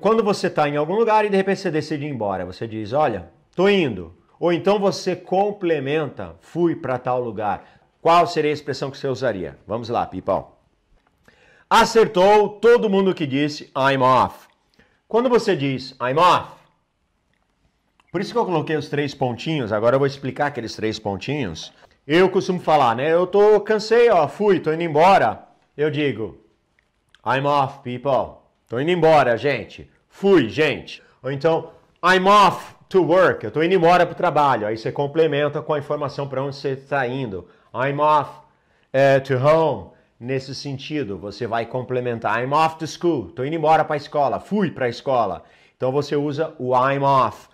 Quando você está em algum lugar e de repente você decide ir embora, você diz: Olha, tô indo. Ou então você complementa: Fui para tal lugar. Qual seria a expressão que você usaria? Vamos lá, people. Acertou todo mundo que disse I'm off. Quando você diz I'm off, por isso que eu coloquei os três pontinhos, agora eu vou explicar aqueles três pontinhos. Eu costumo falar, né? Eu tô cansei, ó, fui, tô indo embora. Eu digo I'm off, people. Tô indo embora, gente. Fui, gente. Ou então, I'm off to work. Eu tô indo embora pro trabalho. Aí você complementa com a informação para onde você está indo. I'm off uh, to home. Nesse sentido, você vai complementar. I'm off to school. Tô indo embora para a escola. Fui para a escola. Então você usa o I'm off